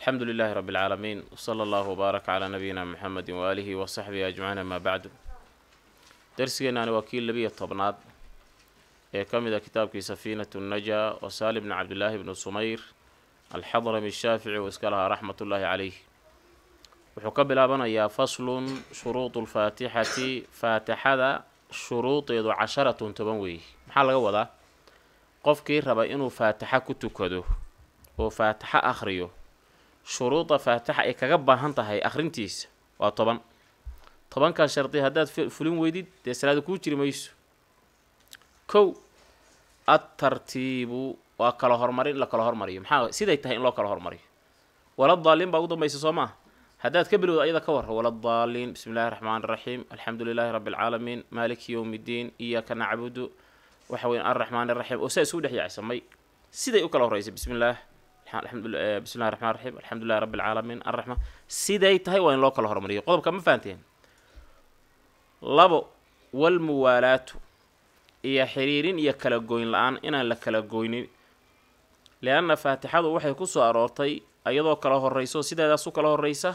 الحمد لله رب العالمين وصلى الله وبارك على نبينا محمد وآله وصحبه أجمعين ما بعد درسي أنا وكيل لبي الطبنات كم في سفينة النجا وسال بن عبد الله بن سمير الحضرمي الشافعي واسكالها رحمة الله عليه وحكب لابنا يا فصل شروط الفاتحة فاتحة شروط يدو عشرة تبنوي محل قوة قف ربا إنو فاتحة كدو وفاتحة أخريو شروط فاتحة إيه كجبا هانتا هاي أخرنتيس وطبعا طبعا كان شرطي هادات فلوم ويدي تسلا دكوتشي ميس كو الترتيب وكالا هرمري لكالا هرمري محاو سيدي تاهي لوكالا هرمري ولا الضالين بغضو ميس صوما هادات كبروا أيضا كور ولا الضالين بسم الله الرحمن الرحيم الحمد لله رب العالمين مالك يوم الدين إياك نعبد وحوين الرحمن الرحيم وسيسود حياة سمي سيدي أوكالا هرمري بسم الله Eh, bismillahi raxmaan raxiim alxamdulilahi rabbi alcaalamiin alraxmaan siday tahay waa in loo kala hormariyo qodobka ma fahanteen labo walmuwaalaatu iyo xiriirin iyo kala goyn la-aan inaan la kala goynin lianna faatixadu waxay ku soo aroortay iyadoo kala horreyso u kala horreysa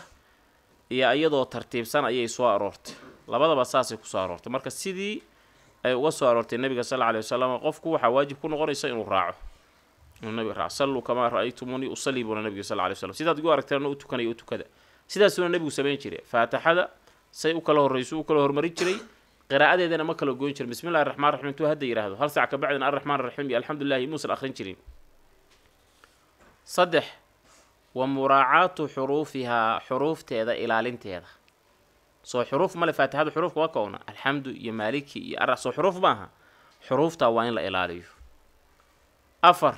iyo iyadoo tartiibsan ayay soo aroortay labadaba saasay kusoo aroortay marka sidii ay uga soo aroortay nabiga sal alla alay wasalam qofku waxaa waajib ku noqonaysa inuu raaco النبي رأى صلوا كما رأيتموني أصلي بنا النبي صلى الله عليه وسلم سيدات قوار اكترنا أتوكنا يأتوكدا سيدات سنة النبي سبين جري فاتحة سيؤك له الرئيس وأك له المريد جري قراءة انا ما كلا جون جري بسم الله الرحمن الرحيم تو هدى يراه هذا هل ساعة بعدنا الرحمن الرحيم الحمد لله موسى الآخرين جري صدح ومراعاة حروفها حروف تيدا إلى لنتيدا سو حروف ما لفاتحة حروف وكونا الحمد يمالك يأرى سو حروف معها حروف تاوين لا إلى أفر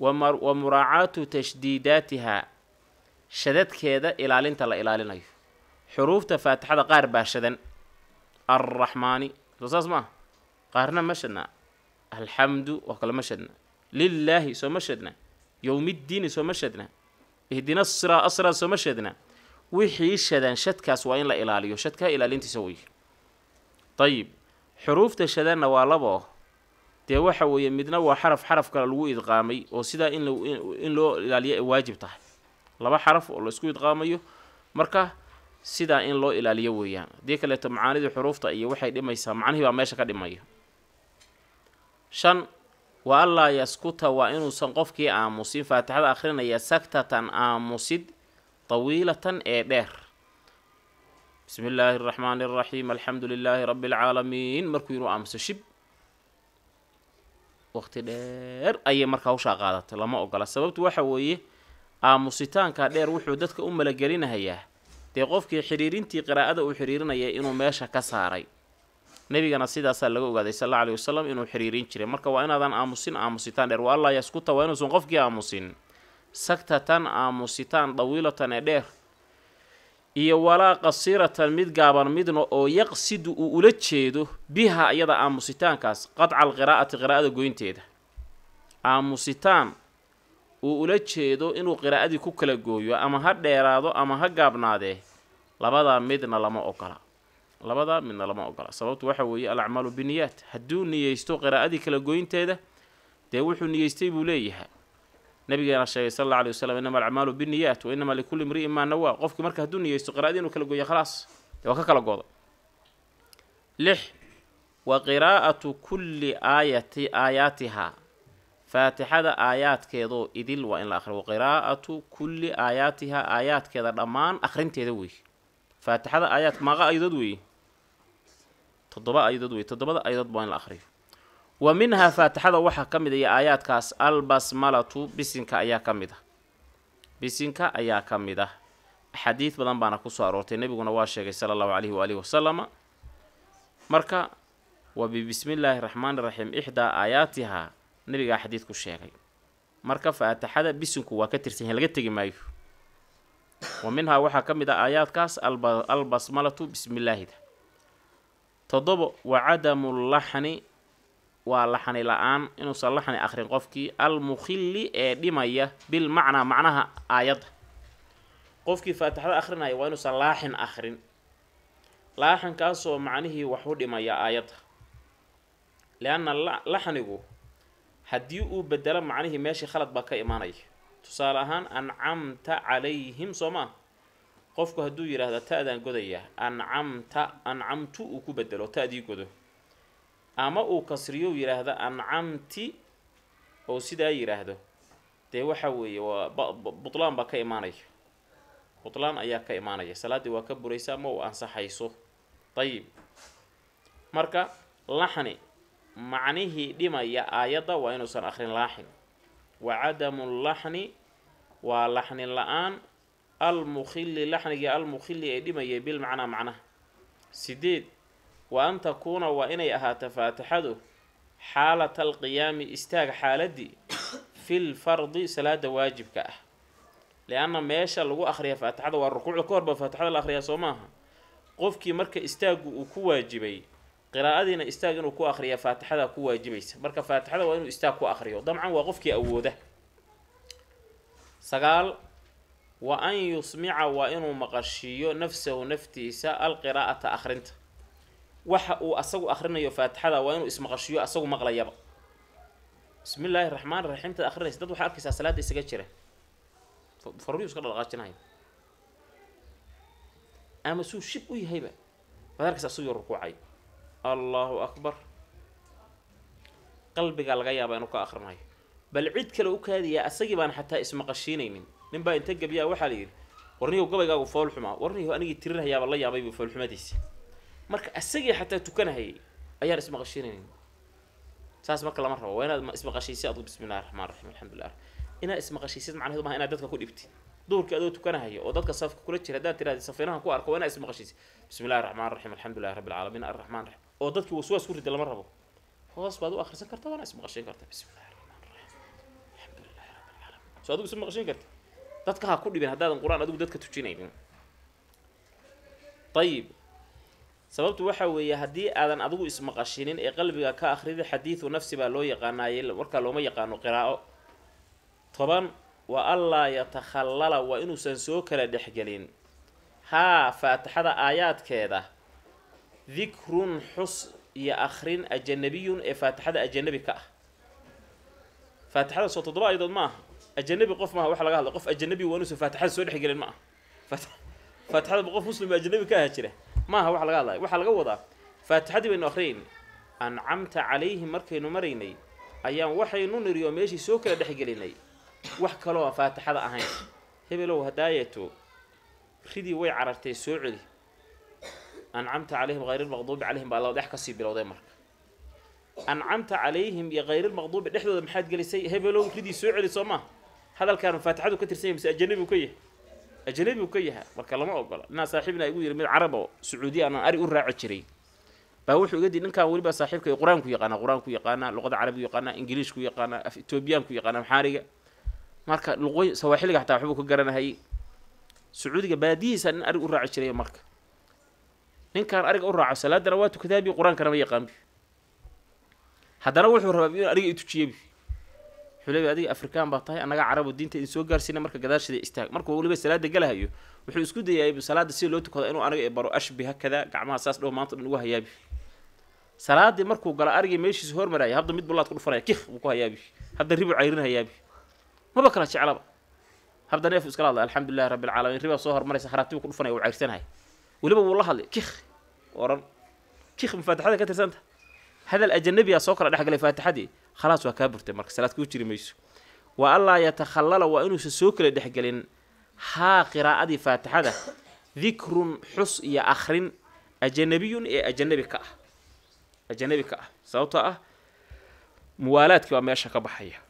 ومراعاة تشديداتها شدد كذا إلى لين تلا إلى لين حروف تفات هذا قارب شدن الرحماني رصاص ما قارنا مشدنا الحمد وقل مشدنا لله سو مشدنا يوم الدين سو مشدنا اهدنا الصرا أصرا سو مشدنا وحي شدن شد كاس وين لا إلى ليه شد كا إلى لين تسويه طيب حروف تشدنا والله dee waxa weeye midna waa xaraf xaraf kale lagu idqaamay oo sidaa in in loo ilaaliyo ay waajib tahay laba xaraf oo laisku idqaamayo marka sidaa in loo ilaaliyo weeyaan haddii kaleeto macaanidii xuruufta iyo waxay dhimaysaa macnihii baa meesha ka dhimaya shan wa allaa yaskuta waa inuusan qofkii aamusin faatixada akhrinaya saktatan aamusid طويلة إيدير بسم الله الرحمن الرحيم الحمد لله رب العالمين مركو ينو أمس شب waqti dheer ayay markaa ushaa qaadatay lama ogola sababtu waxa weeye aamusitaanka dheer wuxuu dadka u malagelinahayaa dee qofkii xiriirintii qiraa'ada uu xiriirinaya inuu meesha ka saaray nebigana sidaasaa laga ogaaday sal alla aley wasalam inuu xiriirin jiray marka waa inaadan aamusin aamusitaan dheer wa allah yaskuta waa inuusan qofkii aamusin sagtatan aamusitaan dhawiilatan ee dheer iyo walaa qasiiratan mid gaaban midna oo yaqsidu uu ula jeedo biha iyada aamusitaankaas qadca alqiraa'ati qiraa'ada goynteeda aamusitaan uu ula jeedo inuu qiraa'adii ku kala gooyo ama ha dheeraado ama ha gaabnaadee labadaa midna lama ogola labadaa midna lama ogola sababtu waxa weeye alacmaalu biniyaat hadduu niyaysto qiraa'adii kala goynteeda dee wuxuu niyaystay buu leeyahay نبي رشاي صلى الله عليه وسلم إنما الأعمال بالنيات وإنما لكل امرئ ما نوى قفك مركه الدنيا يستقرادين وكل جوية خلاص وكك على قوضة لح وقراءة كل آية آياتها فاتحة آيات كيدو إذل وإن الآخر وقراءة كل آياتها آيات كذا الأمان أخرين تيدوي فاتحة آيات ما غا أيضا دوي تضبا أيضا دوي تضبا أيضا دوي الآخرين wa minhaa faatixada waxaa ka mid iyo aayaadkaas albasmalatu bisinka ayaa ka mid ah bisinka ayaa ka mid ah axaadiid badan baana kusoo aroortay nebiguna waa sheegay sala allahu calayhi waalihi wasalama marka wa bibismi illaahi raxmaani raxiim ixdaa aayaatihaa nebigaa xadiidku sheegay marka faatixada bisinku waa ka tirsan yahin laga tegi maayo wa minhaa waxaa ka mid ah aayaadkaas albasmalatu bismillaahida toddobo wa cadamu llaxni waa laxani la-aan inuusan laxni akhrin qofkii almukhili ee dhimaya bilmacnaa macnaha aayadda qofkii faatixada akhrinaya waa inuusan laaxin akhrin laaxinkaasoo macnihii waxu dhimaya aayadda leanna laxnigu haddii uu bedelo macnihii meeshii khalad baa ka imaanaya tusaale ahaan ancamta calayhim soo maa qofku hadduu yidhaahda ta-daan godaya ancamta ancamtu uu ku bedelo ta-dii godo ama uu kasriyo u ancamti oo sidaa yidhaahdo dee waxa weeye waa butlaan baa ka imaanaya butlaan ayaa ka imaanaya salaaddii waa ka buraysaa ma uu ansaxayso dayib marka laxni macnihii dhimaya aayadda waa inuusan akrin laaxin wa cadamu laxni waa laxni la-aan almukhili laxnigii almukhili ee dhimaya bilmacnaa macnaha sideed wa an takuuna waa inay ahaato faatixadu xaalata alqiyaami istaag xaaladii fil fardi salaada waajibka ah li-anna meesha lagu akhriya faatixada waa rukuucda ka horba faatixada la akhriyaa soo maaha qofkii marka istaagu uu ku waajibay qiraa'adiina istaag inuu ku akhriya faatixada ku waajibaysa marka faatixada waa inuu istaag ku akhriyo dabcan waa qofkii awooda sagaal wa an yusmica waa inuu maqashiiyo nafsahu naftiisa alqiraa'ata akhrinta waxa uu asagu akrinayo faatixada waa inuu ismaqashiyo asagu maqlayaba bismi illaahi raxmaan raxiim akrinaysa dad waxaa arkaysaa salaada isaga jira faruuryu iska dhaqaajinaya ama suu shib u yahayba baad arkaysa rukuucay allahu akbar qalbigaa laga yaabaa inuu ka akrinayo bal cid kale u kaadiyaa asagii baan xataa ismaqashiinaynin nin baa inta gebiyaa waxaa la yidhi warniyow gabaygaagu fool warniyow anigii tirirhayaaba la yaabaybu foolxumadiisii marka asagii xataa tukanahayay ayaan ismaqashiinayn saas marka lama rabo waa inaad ismaqashiisi adu bismillahi raxmaan raxiim alxamdulilah inaad ismaqashiisid macnaheedu maaha inaad dadka ku dhibtid duurkii adoo tukanahaya oo dadka safka kula jira haddaad tirahdid safinahan ku arko waa inaad ismaqashiisid bismillahi raxmaan raxiim alxamdulillahi rabbi alcaalamiin arraxmaan raxiim oo dadkii waswaas ku rida lama rabo hoos baad u akhrisan karta waana ismaqashiin karta bismillahi raxmaan raxiim alxamdulillahi rabbi alcaalamiin soo adigu ismaqashiin karta dadka ha ku dhibin haddaadan qur-aan adigu dadka tujinaynin ayib sababtu waxa weeye haddii aadan adigu ismaqashinin ee qalbiga ka akhrida xadiidu nafsi baa loo yaqaanaaye warkaa looma yaqaano qiraa'o toban wa allaa yatakhallala waa inuusan soo kala dhexgelin haa faatixada aayaadkeeda dikrun xus iyo akhrin ajanabiyun ee faatixada ajanabi ka ah faatixada soo toddoba ayadood ma aha ajanabi qof maaha waxa laga hadla qof ajanabi waa inuusan faatixada soo dhexgelin ma aha faatixada qof muslim ajanabi ka aha jira maaha waxa laga hadlaya waxaa laga wadaa faatixadii baynu akriyeyn ancamta calayhim markaynu maraynay ayaan waxaynu niri oo meeshii soo kala dhexgelinay wax kaloo faatixada ahayn hebelow hadaayato ridii way carartay soo celi ancamta calayhim hayrilmaqduubi calayhim baa labad ex kasii bilowday marka ancamta calayhim iyo hayrilmaqduubi dhexdooda maxaad gelisay hebelow ridii soo celi soo maa hadalkaanu faatixadu ka tirsan yahay mise ajanabigu ka yahay ajnabi uu ka yahaa marka lama ogola ninaa saaxiibna igu yidhi mid carabo sacuudi anaan ari u raaco jiray baa wuxuu iga dii ninkaan weliba saaxiibka qur-aanku yaqaana qur-aanku yaqaana luqada carabigu yaqaana ingiliishku yaqaana af etoobiyaanku yaqaana maxaariga marka luqo sawaaxiliga xataa waxbuu ka garanahay sacuudiga baadihiisa nin arig u raaci jiray marka ninkaan ariga u raaco salaadana waa tukadaabi qur-aankana ma yaqaanbi haddana wuxuu rabaa inuu ariga i tujiyebi xulebi adiga afrikaan baa tahay annaga carabo diinta idin soo gaarsiina marka gadaashada istaag markuu weliba salaada galahayo wuxuu isku dayayba salaada sida loo tukada inuu aniga baro ashbiha kada gacmaha saas dhow maanta dhan ugu hayaabi salaadii markuu gala arigii meeshiisa hormaraya hadda mid bulaad ku dhufanaya kikh buu ku hayaabi hadda ribu cayrin hayaabi maba kala jeclaba habda neef iskala hadlay alxamdulilahi rabbi alcaalamiin ribaa soo hormaraysa haraatibu ku dhufanaya wuu cayrsanahay weliba wuu la hadlay kikh oran kikh mafaatixada ka tirsanta hadal ajanabiyaa soo kala dhex galay faatixadii خلاص وكبرت مرك سلات كوتشي ميسو والله يتخلل وانو سوكل دحقلين ها قراءة فاتحة ذكر حص يا اخر إيه، اجنبي اي اجنبي كا اجنبي كا صوت أه. موالات كي ما يشك بحية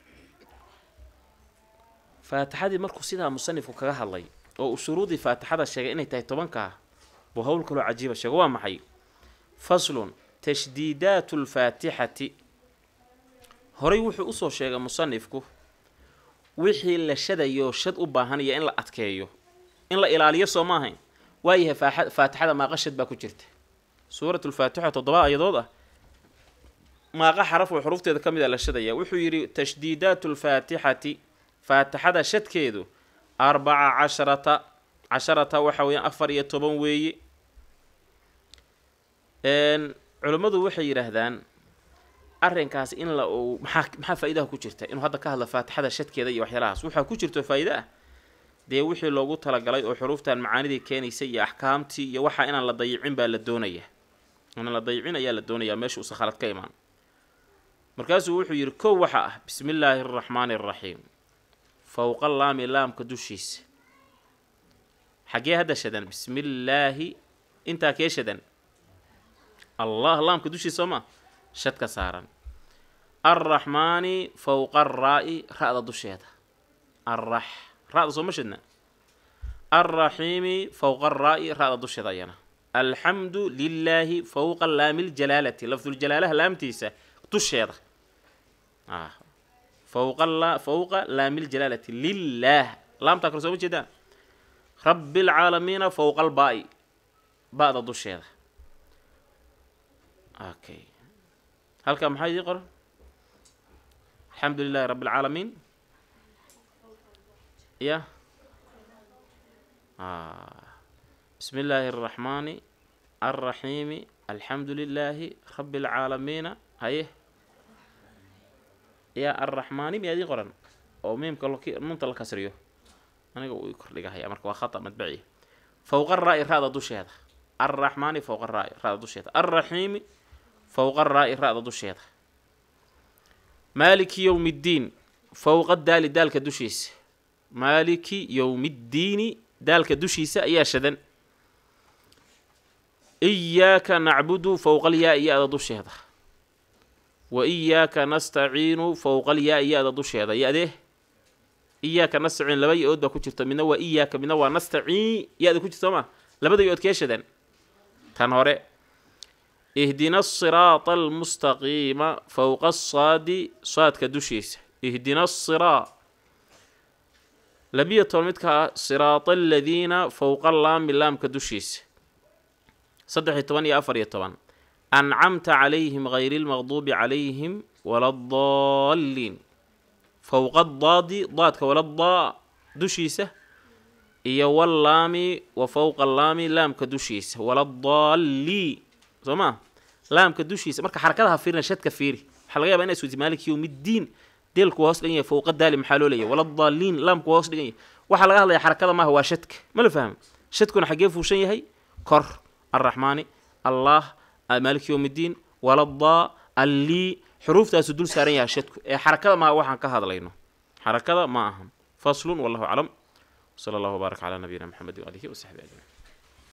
فاتحة مركو سيدا مصنف كراها الله او شروط فاتحة الشيء اني تاي طبنكا وهو الكل عجيب الشيء محي فصل تشديدات الفاتحة horey wuxuu usoo sheegay musanifku wixii la shadayo shad u baahanaya in la adkeeyo in la ilaaliyo soo ma ahayn waayahay faatixada maaqa shad baa ku jirta suuratulfaatixa toddoba ayadood ah maaqa xaraf oo xuruufteeda ka mid a la shadaya wuxuu yidhi tashdiidaatu lfaatixati faatixada shadkeedu arbaca casharata casharata waxa weeyaan afar iyo toban weeye culimmadu waxay yidhaahdaan arinkaas in la u maxaa maxaa faa'idaha ku jirta inuu hadda ka hadlo faatixada shadkeeda iyo waxyaalahaas waxaa ku jirto faa'iide ah dee wixii loogu talagalay oo xuruuftan macaanidii keenaysay iyo axkaamtii iyo waxaa inaan la dayicin baa la doonaya inaan la dayicin ayaa la doonayaa meesha uu khalad ka imaan markaasuu wuxuu yidhi kow waxa ah bismi illaahi araxmaani araxiim fowqa laami laamka dushiisa xaggee hadda shadan bismi illaahi intaa kee shadan allah laamka dushiisa soo maa shadka saaran arraxmaani fowqa araa'i ra-da dusheeda arrax ra-da sooma shidna arraxiimi fowqa araa'i ra-da dusheeda ayana alxamdu lilaahi fowqa laami ljalaalati lafduljalaalaa laamtiisa dusheeda fowqa fowqa laami ljalaalati lilaah laamtaa kale sooma jeedaa rabbi alcaalamiina fowqa albaa'i ba-da dusheeda okay هل كان محايد يقر الحمد لله رب العالمين يا آه. بسم الله الرحمن الرحيم الحمد لله رب العالمين هاي يا الرحمن يا ذي قرن او ميم كلو كي نونت لا كسريو انا قوي كر لغا هي امرك خطا مدبعي فوق الراي هذا دوش هذا الرحمن فوق الراي هذا دوش هذا الرحيم فوق الراء الراء الشيطة مالك يوم الدين فوق الدال دالك دوشيس مالك يوم الدين دالك دوشيس يا شدن إياك نعبد فوق الياء يا ضد الشيطة وإياك نستعين فوق الياء يا ضد الشيطة يا ده إياك نستعين لبي أود بكتشرت من وإياك من ونستعين يا دكتشرت ما لبدا يؤد كيشدن تنهره اهدنا الصراط المستقيم فوق الصاد صادك كدوشيس اهدنا الصراط لبية تولمتك صراط الذين فوق اللام اللام كدوشيس صدح يتوان يا أفر يتوان أنعمت عليهم غير المغضوب عليهم ولا الضالين فوق الضاد ضادك ولا الضاء دوشيسة إيا واللام وفوق اللام لام كدوشيسة ولا الضالي تمام laamka dushiisa marka xarakadaha fiirina shadka fiiri waxaa laga yabaa inay iswiti maalikiyo middiin deelku hoos dhigan yahay fowqa daali maxaa loo leeyahay waladaalliin laamku hoos dhigan yahay waxaa laga hadlaya xarakada maaha waa shadka ma la fahmo shadkuna xaggee fuushan yahay kor arraxmaani allah maaliki yowmiddiin waladaalii xuruuftaasu dul saaran yahay shadku ee xarakada maaha waxaan ka hadlayno xarakada ma ahan faslun wallahu aclam sala allahu wabaarak calaa nabiyina maxamedin waalihi wasaxbi ajmaciin